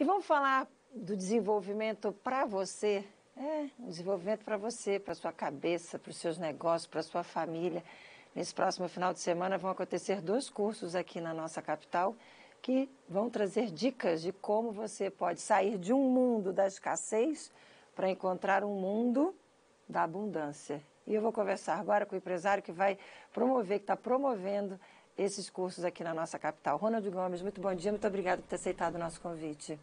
E vamos falar do desenvolvimento para você. É, um desenvolvimento para você, para sua cabeça, para os seus negócios, para sua família. Nesse próximo final de semana vão acontecer dois cursos aqui na nossa capital que vão trazer dicas de como você pode sair de um mundo da escassez para encontrar um mundo da abundância. E eu vou conversar agora com o empresário que vai promover, que está promovendo esses cursos aqui na nossa capital. Ronald Gomes, muito bom dia, muito obrigado por ter aceitado o nosso convite.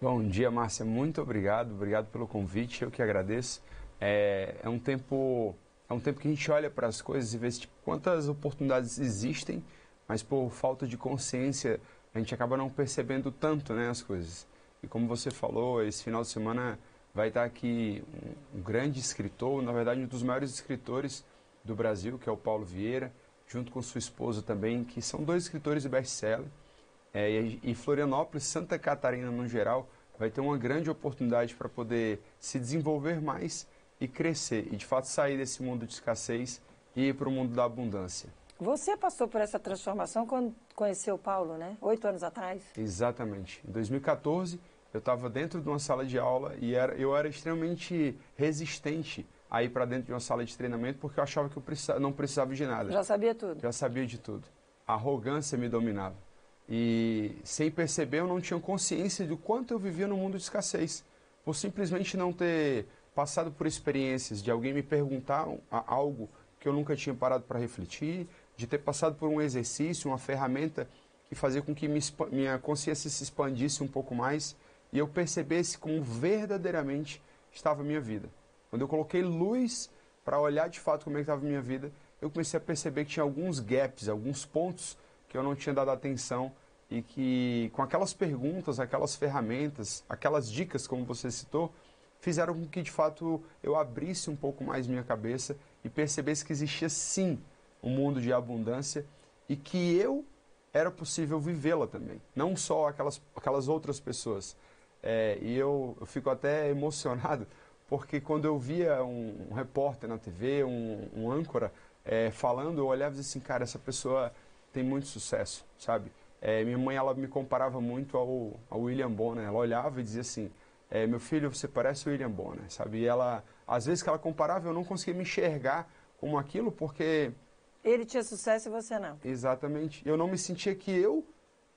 Bom dia, Márcia, muito obrigado, obrigado pelo convite, eu que agradeço. É, é um tempo é um tempo que a gente olha para as coisas e vê tipo, quantas oportunidades existem, mas por falta de consciência a gente acaba não percebendo tanto né, as coisas. E como você falou, esse final de semana vai estar aqui um, um grande escritor, na verdade um dos maiores escritores do Brasil, que é o Paulo Vieira, junto com sua esposa também, que são dois escritores de best-seller. É, e Florianópolis, Santa Catarina no geral, vai ter uma grande oportunidade para poder se desenvolver mais e crescer e de fato sair desse mundo de escassez e ir para o mundo da abundância. Você passou por essa transformação quando conheceu o Paulo, né? Oito anos atrás. Exatamente. Em 2014, eu estava dentro de uma sala de aula e era, eu era extremamente resistente a ir para dentro de uma sala de treinamento porque eu achava que eu precisa, não precisava de nada. Já sabia tudo. Já sabia de tudo. A arrogância me dominava. E sem perceber, eu não tinha consciência do quanto eu vivia no mundo de escassez. Por simplesmente não ter passado por experiências de alguém me perguntar algo que eu nunca tinha parado para refletir, de ter passado por um exercício, uma ferramenta que fazia com que minha consciência se expandisse um pouco mais e eu percebesse como verdadeiramente estava a minha vida. Quando eu coloquei luz para olhar de fato como é que estava a minha vida, eu comecei a perceber que tinha alguns gaps, alguns pontos que eu não tinha dado atenção e que com aquelas perguntas, aquelas ferramentas, aquelas dicas, como você citou, fizeram com que de fato eu abrisse um pouco mais minha cabeça e percebesse que existia sim um mundo de abundância e que eu era possível vivê-la também, não só aquelas, aquelas outras pessoas. É, e eu, eu fico até emocionado porque quando eu via um, um repórter na TV, um, um âncora, é, falando, eu olhava e dizia assim, cara, essa pessoa tem muito sucesso, sabe? É, minha mãe, ela me comparava muito ao, ao William Bonner. Ela olhava e dizia assim, é, meu filho, você parece o William Bonner, sabe? E ela, às vezes que ela comparava, eu não conseguia me enxergar como aquilo, porque... Ele tinha sucesso e você não. Exatamente. Eu não me sentia que eu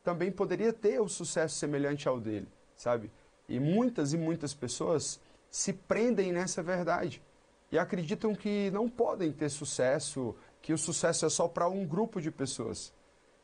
também poderia ter o um sucesso semelhante ao dele, sabe? E muitas e muitas pessoas se prendem nessa verdade e acreditam que não podem ter sucesso, que o sucesso é só para um grupo de pessoas.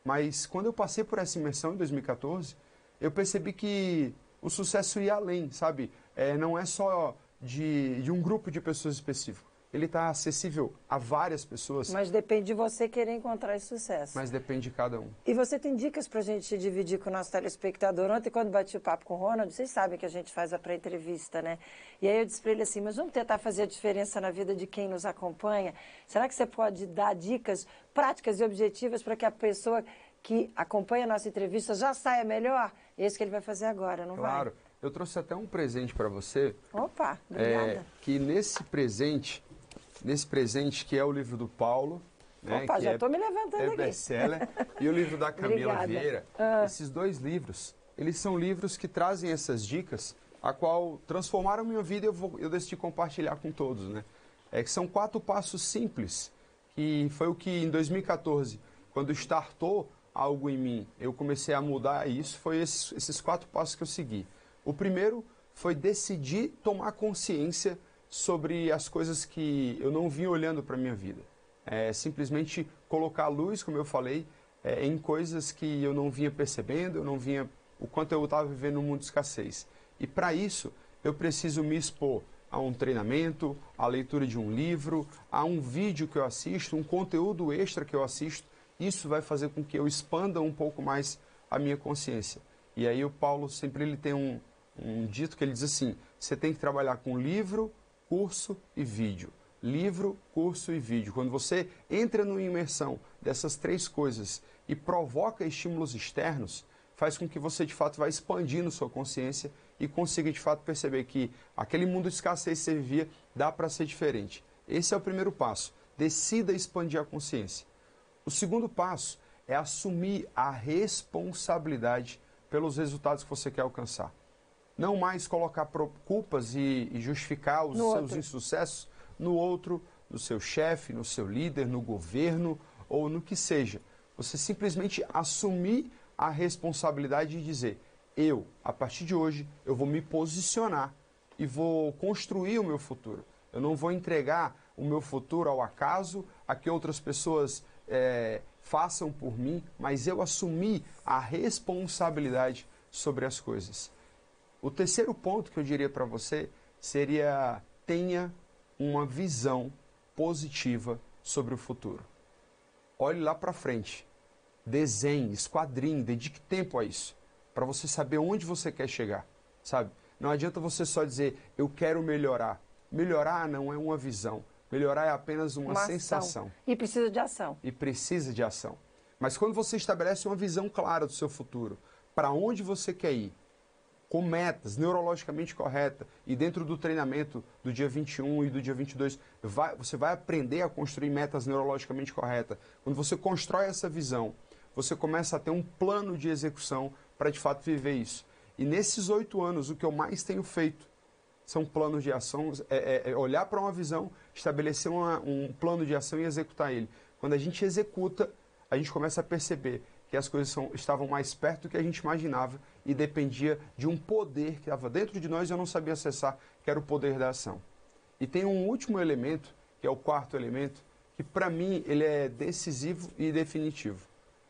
Mas quando eu passei por essa imersão em 2014, eu percebi que o sucesso ia além, sabe? É, não é só de, de um grupo de pessoas específico ele está acessível a várias pessoas. Mas depende de você querer encontrar esse sucesso. Mas depende de cada um. E você tem dicas para a gente dividir com o nosso telespectador? Ontem, quando bati o papo com o Ronald, vocês sabem que a gente faz a pré-entrevista, né? E aí eu disse para ele assim, mas vamos tentar fazer a diferença na vida de quem nos acompanha? Será que você pode dar dicas práticas e objetivas para que a pessoa que acompanha a nossa entrevista já saia melhor? Esse é que ele vai fazer agora, não claro. vai? Claro. Eu trouxe até um presente para você. Opa, é, obrigada. É, que nesse presente nesse presente que é o livro do Paulo. Né, Opa, já estou é, me levantando é aqui. Bestseller, e o livro da Camila Obrigada. Vieira. Ah. Esses dois livros, eles são livros que trazem essas dicas, a qual transformaram minha vida e eu, vou, eu decidi compartilhar com todos. Né? É que são quatro passos simples, que foi o que em 2014, quando startou algo em mim, eu comecei a mudar e isso foi esses, esses quatro passos que eu segui. O primeiro foi decidir tomar consciência sobre as coisas que eu não vim olhando para a minha vida. É, simplesmente colocar luz, como eu falei, é, em coisas que eu não vinha percebendo, eu não vinha o quanto eu estava vivendo um mundo de escassez. E para isso, eu preciso me expor a um treinamento, a leitura de um livro, a um vídeo que eu assisto, um conteúdo extra que eu assisto. Isso vai fazer com que eu expanda um pouco mais a minha consciência. E aí o Paulo sempre ele tem um, um dito que ele diz assim: você tem que trabalhar com livro, curso e vídeo. Livro, curso e vídeo. Quando você entra numa imersão dessas três coisas e provoca estímulos externos, faz com que você de fato vá expandindo sua consciência e consiga de fato perceber que aquele mundo de escassez que você vivia dá para ser diferente. Esse é o primeiro passo. Decida expandir a consciência. O segundo passo é assumir a responsabilidade pelos resultados que você quer alcançar não mais colocar culpas e, e justificar os no seus outro. insucessos no outro, no seu chefe, no seu líder, no governo ou no que seja. Você simplesmente assumir a responsabilidade de dizer: eu, a partir de hoje, eu vou me posicionar e vou construir o meu futuro. Eu não vou entregar o meu futuro ao acaso, a que outras pessoas é, façam por mim, mas eu assumi a responsabilidade sobre as coisas. O terceiro ponto que eu diria para você seria tenha uma visão positiva sobre o futuro. Olhe lá para frente. Desenhe, esquadrinhe, dedique tempo a isso, para você saber onde você quer chegar, sabe? Não adianta você só dizer eu quero melhorar. Melhorar não é uma visão, melhorar é apenas uma, uma sensação. Ação. E precisa de ação. E precisa de ação. Mas quando você estabelece uma visão clara do seu futuro, para onde você quer ir, com metas, neurologicamente correta. E dentro do treinamento do dia 21 e do dia 22, vai, você vai aprender a construir metas neurologicamente corretas. Quando você constrói essa visão, você começa a ter um plano de execução para de fato viver isso. E nesses oito anos, o que eu mais tenho feito são planos de ação, é, é, é olhar para uma visão, estabelecer uma, um plano de ação e executar ele. Quando a gente executa, a gente começa a perceber que as coisas são, estavam mais perto do que a gente imaginava e dependia de um poder que estava dentro de nós e eu não sabia acessar, que era o poder da ação. E tem um último elemento, que é o quarto elemento, que para mim ele é decisivo e definitivo.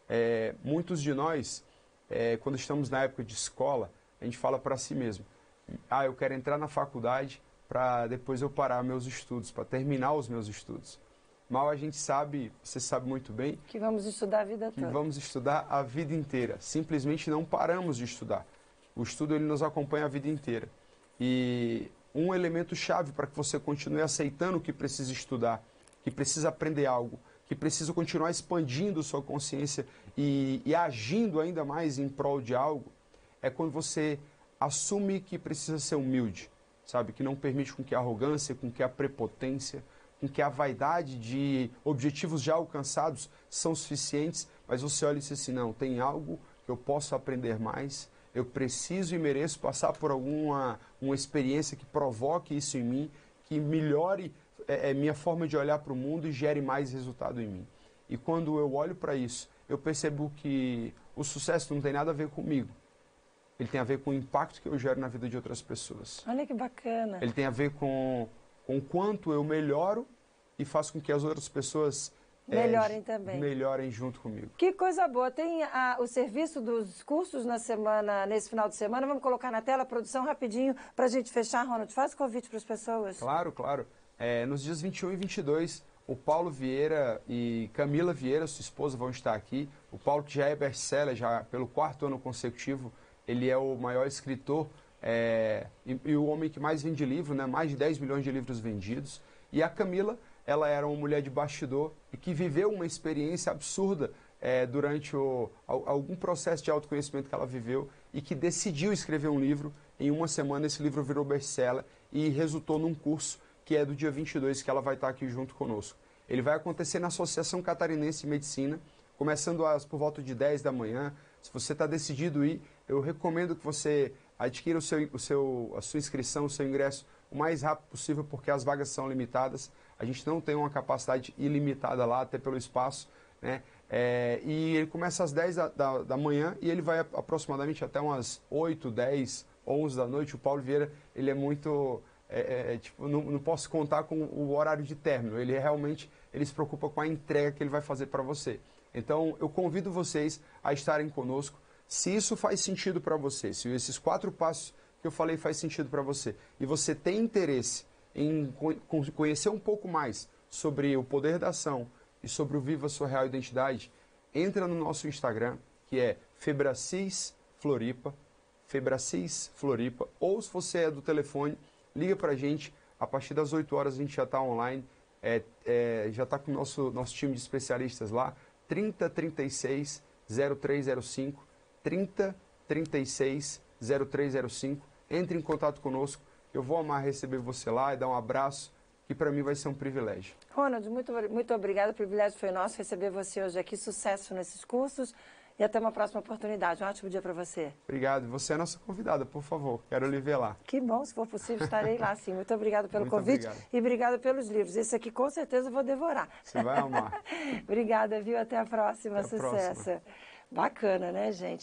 É, muitos de nós, é, quando estamos na época de escola, a gente fala para si mesmo: ah, eu quero entrar na faculdade para depois eu parar meus estudos, para terminar os meus estudos. Mal a gente sabe, você sabe muito bem. Que vamos estudar a vida toda. Que vamos estudar a vida inteira. Simplesmente não paramos de estudar. O estudo ele nos acompanha a vida inteira. E um elemento chave para que você continue aceitando que precisa estudar, que precisa aprender algo, que precisa continuar expandindo sua consciência e, e agindo ainda mais em prol de algo, é quando você assume que precisa ser humilde, sabe? Que não permite com que a arrogância, com que a prepotência, em que a vaidade de objetivos já alcançados são suficientes, mas você olha e diz assim: não, tem algo que eu posso aprender mais, eu preciso e mereço passar por alguma uma experiência que provoque isso em mim, que melhore é, é minha forma de olhar para o mundo e gere mais resultado em mim. E quando eu olho para isso, eu percebo que o sucesso não tem nada a ver comigo. Ele tem a ver com o impacto que eu gero na vida de outras pessoas. Olha que bacana. Ele tem a ver com com quanto eu melhoro e faço com que as outras pessoas é, melhorem é, também. Melhorem junto comigo. Que coisa boa. Tem a, ah, o serviço dos cursos na semana, nesse final de semana. Vamos colocar na tela a produção rapidinho para a gente fechar, Ronald. Faz convite para as pessoas. Claro, claro. É, nos dias 21 e 22, o Paulo Vieira e Camila Vieira, sua esposa, vão estar aqui. O Paulo, que já é best já pelo quarto ano consecutivo, ele é o maior escritor é, e, e, o homem que mais vende livro, né, mais de 10 milhões de livros vendidos. E a Camila, ela era uma mulher de bastidor e que viveu uma experiência absurda é, durante o, algum processo de autoconhecimento que ela viveu e que decidiu escrever um livro. Em uma semana, esse livro virou best-seller e resultou num curso que é do dia 22, que ela vai estar aqui junto conosco. Ele vai acontecer na Associação Catarinense de Medicina, começando às, por volta de 10 da manhã. Se você está decidido ir, eu recomendo que você adquira o seu, o seu, a sua inscrição, o seu ingresso o mais rápido possível, porque as vagas são limitadas. A gente não tem uma capacidade ilimitada lá, até pelo espaço. Né? É, e ele começa às 10 da, da, da, manhã e ele vai aproximadamente até umas 8, 10, 11 da noite. O Paulo Vieira, ele é muito... É, é, é, tipo, não, não posso contar com o horário de término. Ele realmente ele se preocupa com a entrega que ele vai fazer para você. Então, eu convido vocês a estarem conosco se isso faz sentido para você, se esses quatro passos que eu falei faz sentido para você, e você tem interesse em conhecer um pouco mais sobre o poder da ação e sobre o Viva Sua Real Identidade, entra no nosso Instagram, que é Febracis Floripa, Febracis Floripa, ou se você é do telefone, liga para a gente, a partir das 8 horas a gente já está online, é, é, já está com o nosso, nosso time de especialistas lá, 3036 0305 30 36 0305. Entre em contato conosco. Eu vou amar receber você lá e dar um abraço, que para mim vai ser um privilégio. Ronald, muito, muito obrigado. O privilégio foi nosso receber você hoje aqui. Sucesso nesses cursos e até uma próxima oportunidade. Um ótimo dia para você. Obrigado. Você é nossa convidada, por favor. Quero lhe ver lá. Que bom, se for possível, estarei lá sim. Muito obrigado pelo Muito convite obrigado. e obrigado pelos livros. Esse aqui com certeza eu vou devorar. Você vai amar. Obrigada, viu? Até a próxima. Até a Sucesso. Próxima. Bacana, né, gente?